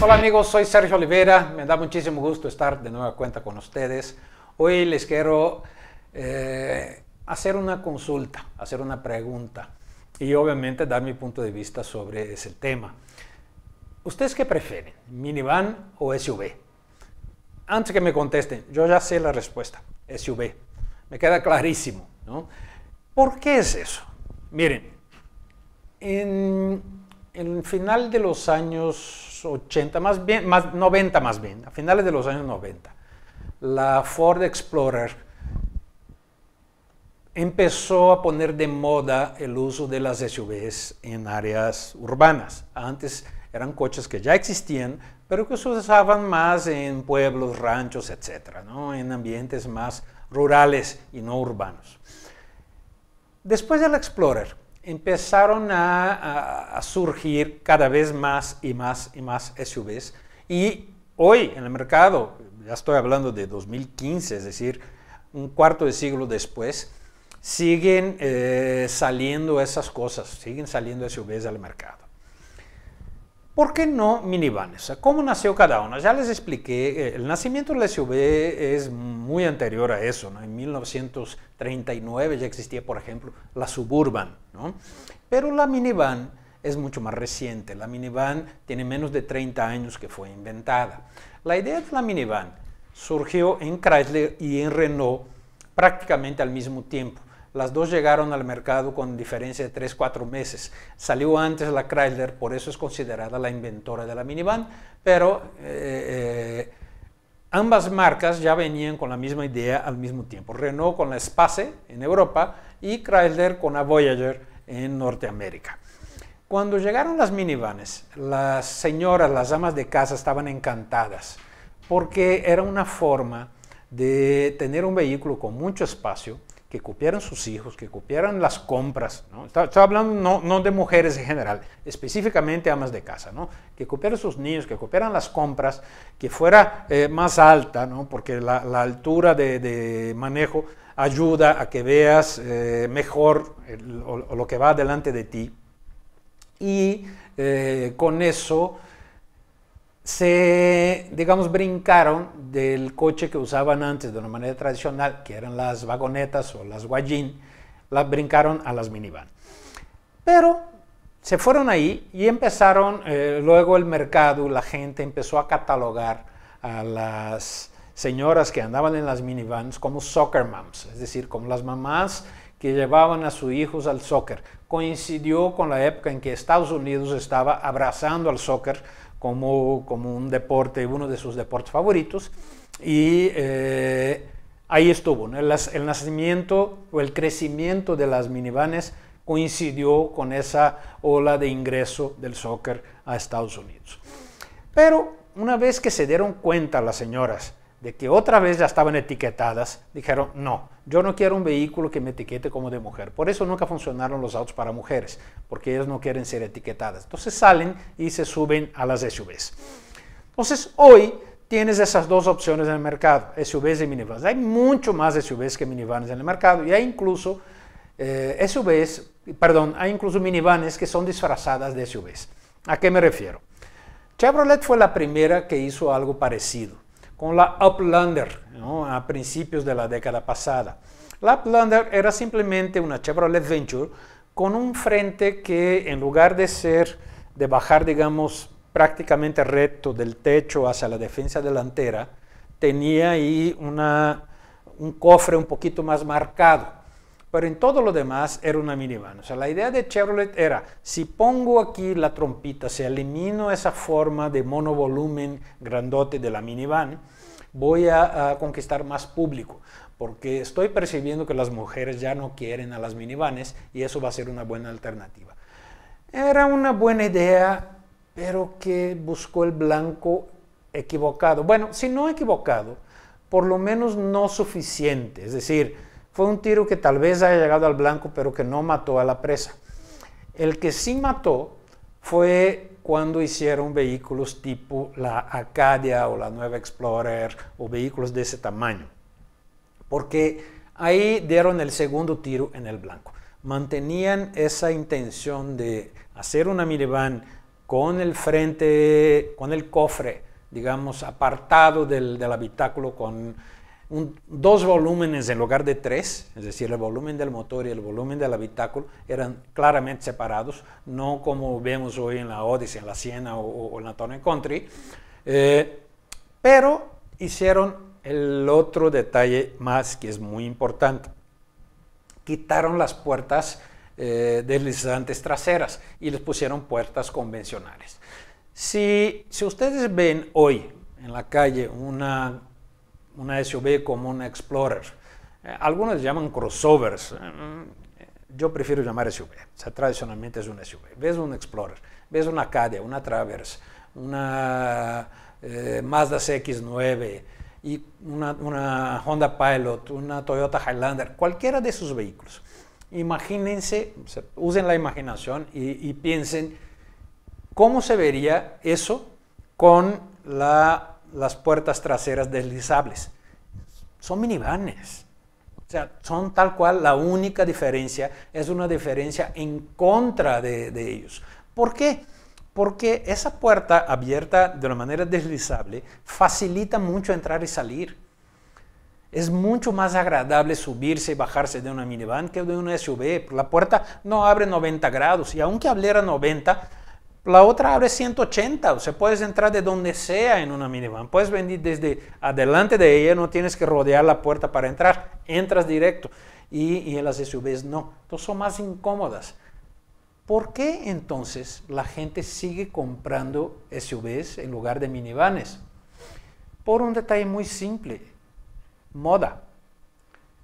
Hola amigos, soy Sergio Olivera, me da muchísimo gusto estar de nueva cuenta con ustedes. Hoy les quiero eh, hacer una consulta, hacer una pregunta y obviamente dar mi punto de vista sobre ese tema. ¿Ustedes qué prefieren, minivan o SUV? Antes que me contesten, yo ya sé la respuesta, SUV. Me queda clarísimo. ¿Por qué es eso? Miren, en el final de los años 80, más bien, más, 90 más bien, a finales de los años 90, la Ford Explorer empezó a poner de moda el uso de las SUVs en áreas urbanas. Antes eran coches que ya existían, pero que se usaban más en pueblos, ranchos, etcétera, ¿no? en ambientes más rurales y no urbanos. Después del Explorer empezaron a, surgir cada vez más y más y más SUVs y hoy en el mercado, ya estoy hablando de 2015, es decir, un cuarto de siglo después, siguen eh, saliendo esas cosas, siguen saliendo SUVs al mercado. ¿Por qué no minivanes? ¿Cómo nació cada una? Ya les expliqué, eh, el nacimiento del SUV es muy anterior a eso. ¿no? En 1939 ya existía, por ejemplo, la Suburban. ¿no? Pero la minivan es mucho más reciente. La minivan tiene menos de 30 años que fue inventada. La idea de la minivan surgió en Chrysler y en Renault prácticamente al mismo tiempo. Las dos llegaron al mercado con diferencia de 3-4 meses. Salió antes la Chrysler, por eso es considerada la inventora de la minivan, pero eh, eh, ambas marcas ya venían con la misma idea al mismo tiempo. Renault con la Space en Europa y Chrysler con la Voyager en Norteamérica. Cuando llegaron las minivanes, las señoras, las amas de casa estaban encantadas porque era una forma de tener un vehículo con mucho espacio, que copiaran sus hijos, que copiaran las compras, ¿no? hablando no, de mujeres en general, específicamente amas de casa, Que copiaran sus niños, que copiaran las compras, que fuera eh, más alta, Porque la, altura de, manejo ayuda a que veas eh, mejor lo que va delante de ti. Y eh, con eso se, digamos, brincaron del coche que usaban antes de una manera tradicional, que eran las vagonetas o las guayín, las brincaron a las minivan. Pero se fueron ahí y empezaron, eh, luego el mercado, la gente empezó a catalogar a las señoras que andaban en las minivans como soccer moms, es decir, como las mamás que llevaban a sus hijos al soccer. Coincidió con la época en que Estados Unidos estaba abrazando al soccer como, un deporte, uno de sus deportes favoritos. Y eh, ahí estuvo. El, el, nacimiento o el crecimiento de las minivanes coincidió con esa ola de ingreso del soccer a Estados Unidos. Pero una vez que se dieron cuenta las señoras de que otra vez ya estaban etiquetadas, dijeron, no, yo no quiero un vehículo que me etiquete como de mujer. Por eso nunca funcionaron los autos para mujeres, porque ellas no quieren ser etiquetadas. Entonces salen y se suben a las SUVs. Entonces hoy tienes esas dos opciones en el mercado, SUVs y minivans. Hay mucho más SUVs que minivans en el mercado y hay incluso eh, SUVs, perdón, hay incluso minivanes que son disfrazadas de SUVs. ¿A qué me refiero? Chevrolet fue la primera que hizo algo parecido con la Uplander a principios de la década pasada. La Uplander era simplemente una Chevrolet Venture con un frente que en lugar de ser, de bajar, digamos, prácticamente recto del techo hacia la defensa delantera, tenía ahí un cofre un poquito más marcado pero en todo lo demás era una minivan. O sea, la idea de Chevrolet era, si pongo aquí la trompita, si elimino esa forma de monovolumen grandote de la minivan, voy a, a conquistar más público, porque estoy percibiendo que las mujeres ya no quieren a las minivanes y eso va a ser una buena alternativa. Era una buena idea, pero que buscó el blanco equivocado. Bueno, si no equivocado, por lo menos no suficiente. Es decir, fue un tiro que tal vez haya llegado al blanco, pero que no mató a la presa. El que sí mató fue cuando hicieron vehículos tipo la Acadia o la Nueva Explorer o vehículos de ese tamaño. Porque ahí dieron el segundo tiro en el blanco. Mantenían esa intención de hacer una minivan con el frente, con el cofre, digamos, apartado del, del habitáculo, con dos volúmenes en lugar de tres, es decir, el volumen del motor y el volumen del habitáculo eran claramente separados, no como vemos hoy en la Odyssey, en la Siena o, en la Tony Country, eh, pero hicieron el otro detalle más que es muy importante. Quitaron las puertas eh, deslizantes traseras y les pusieron puertas convencionales. Si, si ustedes ven hoy en la calle una una SUV como una Explorer. Eh, algunos llaman crossovers. Eh, mm, yo prefiero llamar SUV. sea, tradicionalmente es un SUV. Ves un Explorer, ves una Acadia, una Traverse, una eh, Mazda CX9 y una, Honda Pilot, una Toyota Highlander, cualquiera de esos vehículos. Imagínense, usen la imaginación y, y piensen cómo se vería eso con la las puertas traseras deslizables. Son minivanes. O sea, son tal cual, la única diferencia es una diferencia en contra de, de ellos. ¿Por qué? Porque esa puerta abierta de una manera deslizable facilita mucho entrar y salir. Es mucho más agradable subirse y bajarse de una minivan que de una SUV. La puerta no abre 90 grados y aunque abriera 90, la otra abre 180, o sea, puedes entrar de donde sea en una minivan. Puedes venir desde adelante de ella, no tienes que rodear la puerta para entrar, entras directo. Y, y en las SUVs no, entonces son más incómodas. ¿Por qué entonces la gente sigue comprando SUVs en lugar de minivanes? Por un detalle muy simple, moda.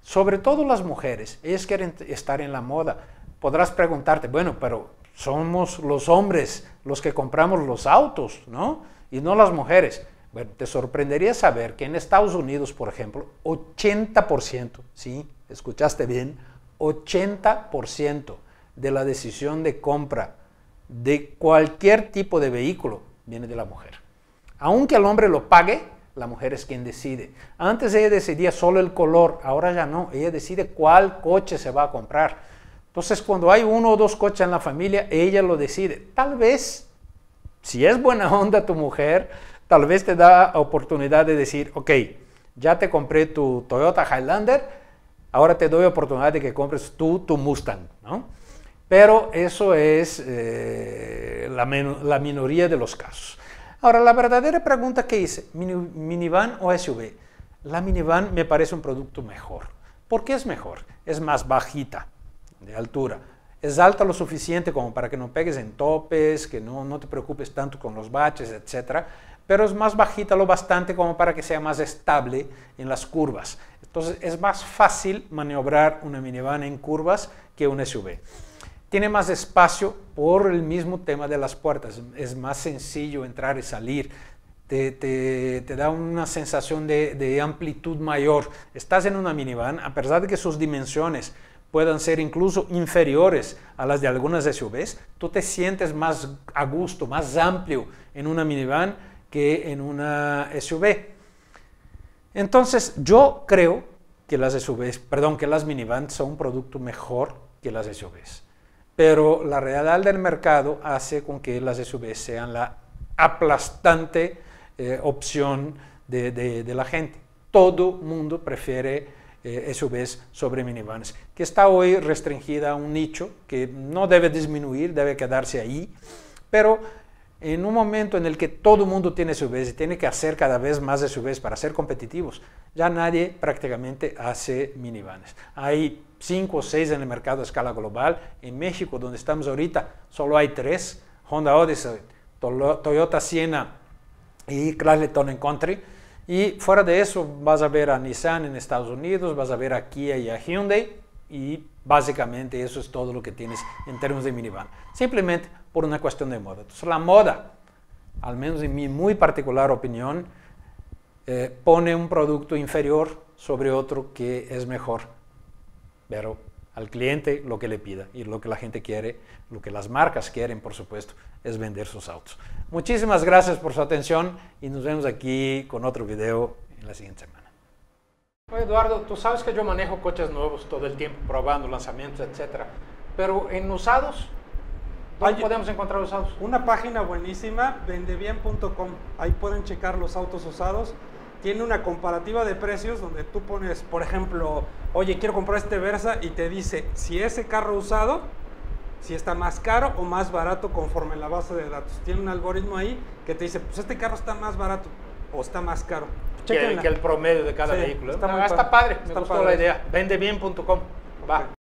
Sobre todo las mujeres, ellas quieren estar en la moda. Podrás preguntarte, bueno, pero somos los hombres los que compramos los autos, ¿no? Y no las mujeres. Bueno, te sorprendería saber que en Estados Unidos, por ejemplo, 80%, ¿sí? Escuchaste bien, 80% de la decisión de compra de cualquier tipo de vehículo viene de la mujer. Aunque el hombre lo pague, la mujer es quien decide. Antes ella decidía solo el color, ahora ya no. Ella decide cuál coche se va a comprar entonces, cuando hay uno o dos coches en la familia, ella lo decide. Tal vez, si es buena onda tu mujer, tal vez te da oportunidad de decir, ok, ya te compré tu Toyota Highlander, ahora te doy oportunidad de que compres tú tu Mustang, Pero eso es eh, la, la, minoría de los casos. Ahora, la verdadera pregunta que hice, minivan o SUV, la minivan me parece un producto mejor. ¿Por qué es mejor? Es más bajita de altura. Es alta lo suficiente como para que no pegues en topes, que no, te preocupes tanto con los baches, etc. Pero es más bajita lo bastante como para que sea más estable en las curvas. Entonces es más fácil maniobrar una minivan en curvas que un SUV. Tiene más espacio por el mismo tema de las puertas. Es más sencillo entrar y salir. Te, te, da una sensación de, de, amplitud mayor. Estás en una minivan, a pesar de que sus dimensiones puedan ser incluso inferiores a las de algunas SUVs, tú te sientes más a gusto, más amplio en una minivan que en una SUV. Entonces, yo creo que las SUVs, perdón, que las minivans son un producto mejor que las SUVs. Pero la realidad del mercado hace con que las SUVs sean la aplastante eh, opción de, de, la gente. Todo mundo prefiere eh, SUVs sobre minivans, que está hoy restringida a un nicho que no debe disminuir, debe quedarse ahí, pero en un momento en el que todo el mundo tiene SUVs y tiene que hacer cada vez más de SUVs para ser competitivos, ya nadie prácticamente hace minivanes. Hay cinco o seis en el mercado a escala global. En México, donde estamos ahorita, solo hay tres. Honda Odyssey, Toyota Siena y Chrysler Town Country y fuera de eso, vas a ver a Nissan en Estados Unidos, vas a ver a Kia y a Hyundai, y básicamente eso es todo lo que tienes en términos de minivan. Simplemente por una cuestión de moda. Entonces, la moda, al menos en mi muy particular opinión, eh, pone un producto inferior sobre otro que es mejor. Pero al cliente lo que le pida y lo que la gente quiere, lo que las marcas quieren, por supuesto, es vender sus autos. Muchísimas gracias por su atención y nos vemos aquí con otro video en la siguiente semana. Eduardo, tú sabes que yo manejo coches nuevos todo el tiempo, probando lanzamientos, etcétera, pero en usados ¿Dónde podemos encontrar usados? Una página buenísima, vendebien.com. Ahí pueden checar los autos usados tiene una comparativa de precios donde tú pones, por ejemplo, oye, quiero comprar este Versa y te dice si ese carro usado, si está más caro o más barato conforme la base de datos. Tiene un algoritmo ahí que te dice, pues este carro está más barato o está más caro. Que el, promedio de cada vehículo. Está, ah, padre, me está gustó la idea. VendeBien.com. Va.